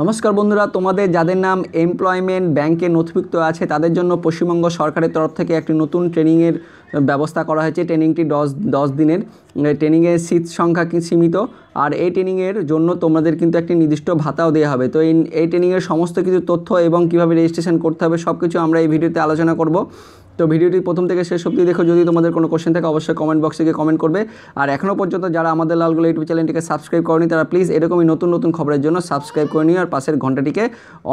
নমস্কার বন্ধুরা তোমাদের যাদের নাম এমপ্লয়মেন্ট ব্যাংকে নথিভুক্ত আছে তাদের জন্য পশ্চিমবঙ্গ সরকারের তরফ থেকে একটি নতুন ট্রেনিংয়ের ব্যবস্থা করা হয়েছে ট্রেনিংটি দশ দশ দিনের ট্রেনিংয়ের সিট সংখ্যা সীমিত আর এই ট্রেনিংয়ের জন্য তোমাদের কিন্তু একটি নির্দিষ্ট ভাতাও দেওয়া হবে তো এই এই ট্রেনিংয়ের সমস্ত কিছু তথ্য এবং কিভাবে রেজিস্ট্রেশন করতে হবে সব কিছু আমরা এই ভিডিওতে আলোচনা করব তো ভিডিওটি প্রথম থেকে শেষ অবধি দেখো যদি তোমাদের কোনো কোশ্চেন থাকে অবশ্যই কমেন্ট বক্সে গিয়ে কমেন্ট করবে আর এখনও পর্যন্ত যারা আমাদের লালগুলো ইউটিউব চ্যানেলটিকে সাবস্ক্রাইব করেনি তারা প্লিজ এরকমই নতুন নতুন খবরের জন্য সাবস্ক্রাইব করে নিও আর পাশের ঘন্টাটিকে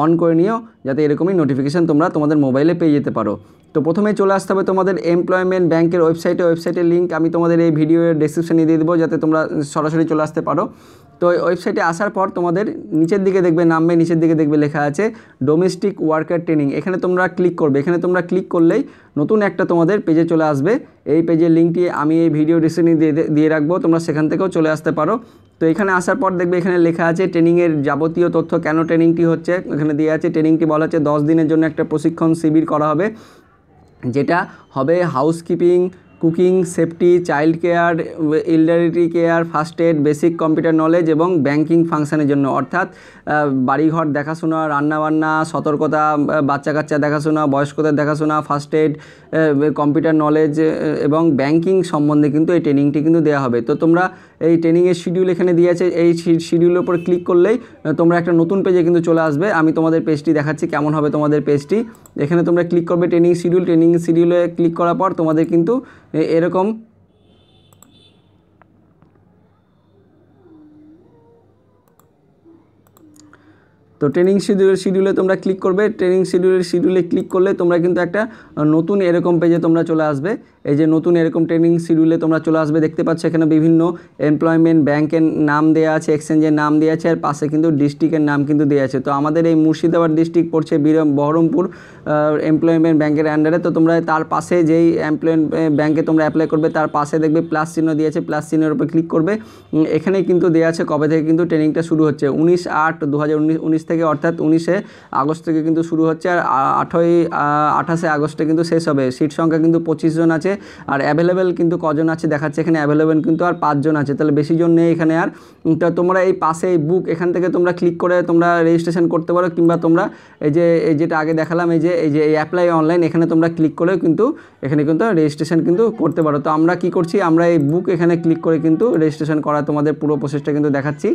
অন করে নিও যাতে এরকমই নোটিফিকেশান তোমরা তোমাদের মোবাইলে পেয়ে যেতে পারো তো প্রথমে চলে আসতে হবে তোমাদের এমপ্লয়মেন্ট ব্যাংকের ওয়েবসাইটে ওয়েবসাইটের লিঙ্ক আমি তোমাদের এই ভিডিওর ডিসক্রিপশানে দিয়ে দেবো যাতে তোমরা সরাসরি চলে আসতে পারো তো ওয়েবসাইটে আসার পর তোমাদের নিচের দিকে দেখবে নামবে নিচের দিকে দেখবে লেখা আছে ডোমেস্টিক ওয়ার্কার ট্রেনিং এখানে তোমরা ক্লিক করবে এখানে তোমরা ক্লিক করলেই নতুন একটা তোমাদের পেজে চলে আসবে এই পেজের লিঙ্কটি আমি এই ভিডিও ডিসক্রিপশানে দিয়ে দিয়ে রাখবো তোমরা সেখান থেকেও চলে আসতে পারো তো এখানে আসার পর দেখবে এখানে লেখা আছে ট্রেনিংয়ের যাবতীয় তথ্য কেন ট্রেনিংটি হচ্ছে এখানে দেওয়া আছে ট্রেনিংটি বলা হচ্ছে দশ দিনের জন্য একটা প্রশিক্ষণ শিবির করা হবে যেটা হবে housekeeping cooking safety child care elderly care first aid basic computer knowledge এবং ব্যাংকিং ফাংশানের জন্য অর্থাৎ বাড়িঘর দেখাশোনা রান্নাবান্না সতর্কতা বাচ্চা কাচ্চা দেখাশোনা বয়স্কদের দেখাশোনা ফার্স্ট এড কম্পিউটার নলেজ এবং ব্যাংকিং সম্বন্ধে কিন্তু এই ট্রেনিংটি কিন্তু দেওয়া হবে তো তোমরা এই ট্রেনিংয়ের শিডিউল এখানে দিয়েছে এই শিডিউলের উপর ক্লিক করলেই তোমরা একটা নতুন পেজে কিন্তু চলে আসবে আমি তোমাদের পেজটি দেখাচ্ছি কেমন হবে তোমাদের পেজটি এখানে তোমরা ক্লিক করবে ট্রেনিং শিডিউল ট্রেনিং শিডিউলে ক্লিক করার পর তোমাদের কিন্তু ये এরকম তো ট্রেনিং শিডিউলের শিডিউলে তোমরা ক্লিক করবে ট্রেনিং শিডিউলের শিডিউলে ক্লিক করলে তোমরা কিন্তু একটা নতুন এরকম পেজে তোমরা চলে আসবে এই যে নতুন এরকম ট্রেনিং শিডিউলে তোমরা চলে আসবে দেখতে পাচ্ছ এখানে বিভিন্ন এমপ্লয়মেন্ট ব্যাংকের নাম দেওয়া আছে এক্সচেঞ্জের নাম দেওয়া আছে আর পাশে কিন্তু ডিস্ট্রিক্টের নাম কিন্তু দেওয়া আছে তো আমাদের এই মুর্শিদাবাদ ডিস্ট্রিক্ট পড়ছে বহরমপুর এমপ্লয়মেন্ট ব্যাংকের আন্ডারে তো তোমরা তার পাশে যেই এমপ্লয়মেন্ট ব্যাংকে তোমরা অ্যাপ্লাই করবে তার পাশে দেখবে প্লাস চিহ্ন আছে প্লাস চিহ্নের উপর ক্লিক করবে এখানে কিন্তু দেওয়া আছে কবে থেকে কিন্তু ট্রেনিংটা শুরু হচ্ছে উনিশ আট দু হাজার উনিশ থেকে অর্থাৎ উনিশে আগস্ট থেকে কিন্তু শুরু হচ্ছে আর আঠই আঠাশে আগস্টে কিন্তু শেষ হবে সিট সংখ্যা কিন্তু পঁচিশ জন আছে আর অ্যাভেলেবেল কিন্তু কজন আছে দেখাচ্ছে এখানে অ্যাভেলেবেল কিন্তু আর পাঁচজন আছে তাহলে বেশি জন নেই এখানে আর তো তোমরা এই পাশে এই বুক এখান থেকে তোমরা ক্লিক করে তোমরা রেজিস্ট্রেশন করতে পারো কিংবা তোমরা এই যে এই যেটা আগে দেখালাম এই যে এই যে এই অ্যাপ্লাই অনলাইন এখানে তোমরা ক্লিক করে কিন্তু এখানে কিন্তু রেজিস্ট্রেশন কিন্তু করতে পারো তো আমরা কি করছি আমরা এই বুক এখানে ক্লিক করে কিন্তু রেজিস্ট্রেশন করা তোমাদের পুরো প্রসেসটা কিন্তু দেখাচ্ছি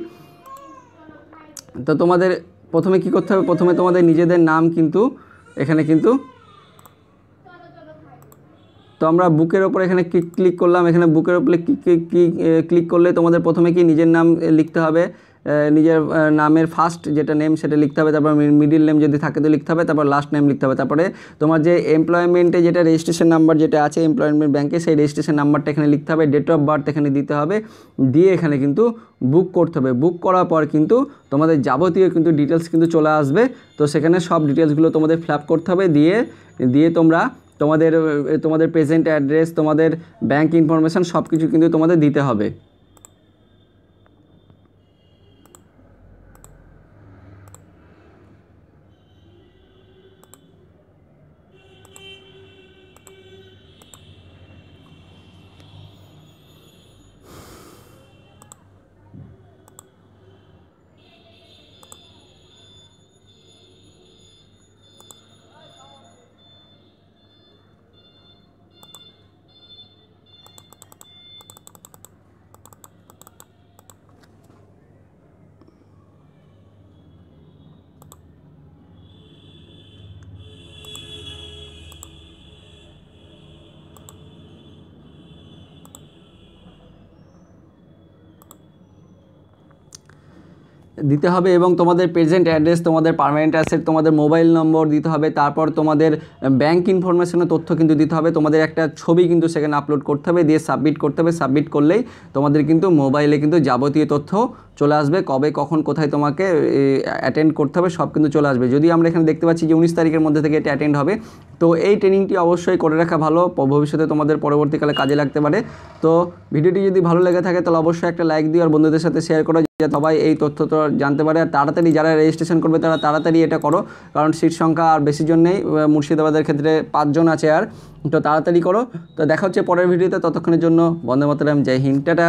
তো তোমাদের প্রথমে কি করতে হবে প্রথমে তোমাদের নিজেদের নাম কিন্তু এখানে কিন্তু তো আমরা বুকের ওপর এখানে ক্লিক করলাম এখানে বুকের ওপরে ক্লিক করলে তোমাদের প্রথমে কি নিজের নাম লিখতে হবে নিজের নামের ফার্স্ট যেটা নেম সেটা লিখতে হবে তারপর মিডিল নেম যদি থাকে তো লিখতে হবে তারপর লাস্ট নেম লিখতে হবে তারপরে তোমার যে এমপ্লয়মেন্টে যেটা রেজিস্ট্রেশন নাম্বার যেটা আছে এমপ্লয়মেন্ট ব্যাঙ্কে সেই রেজিস্ট্রেশন নাম্বারটা এখানে লিখতে হবে ডেট অফ বার্থ এখানে দিতে হবে দিয়ে এখানে কিন্তু বুক করতে হবে বুক করার পর কিন্তু তোমাদের যাবতীয় কিন্তু ডিটেলস কিন্তু চলে আসবে তো সেখানে সব ডিটেলসগুলো তোমাদের ফিল করতে হবে দিয়ে দিয়ে তোমরা তোমাদের তোমাদের প্রেজেন্ট অ্যাড্রেস তোমাদের ব্যাংক ইনফরমেশান সব কিছু কিন্তু তোমাদের দিতে হবে দিতে হবে এবং তোমাদের প্রেজেন্ট অ্যাড্রেস তোমাদের পারমানেন্ট অ্যাসেট তোমাদের মোবাইল নম্বর দিতে হবে তারপর তোমাদের ব্যাংক ইনফরমেশনের তথ্য কিন্তু দিতে হবে তোমাদের একটা ছবি কিন্তু সেখানে আপলোড করতে হবে দিয়ে সাবমিট করতে হবে সাবমিট করলেই তোমাদের কিন্তু মোবাইলে কিন্তু যাবতীয় তথ্য চলে আসবে কবে কখন কোথায় তোমাকে অ্যাটেন্ড করতে হবে সব কিন্তু চলে আসবে যদি আমরা এখানে দেখতে পাচ্ছি যে উনিশ তারিখের মধ্যে থেকে এটা অ্যাটেন্ড হবে তো এই ট্রেনিংটি অবশ্যই করে রাখা ভালো ভবিষ্যতে তোমাদের পরবর্তীকালে কাজে লাগতে পারে তো ভিডিওটি যদি ভালো লেগে থাকে তাহলে অবশ্যই একটা লাইক দিও আর বন্ধুদের সাথে শেয়ার করো যে সবাই এই তথ্য তো জানতে পারে আর তাড়াতাড়ি যারা রেজিস্ট্রেশন করবে তারা তাড়াতাড়ি এটা করো কারণ সিট সংখ্যা আর বেশি জন্যেই নেই মুর্শিদাবাদের ক্ষেত্রে পাঁচজন আছে আর তো তাড়াতাড়ি করো তো দেখা হচ্ছে পরের ভিডিওতে ততক্ষণের জন্য বন্দে মাতলাম জয় হিন্দ টাটা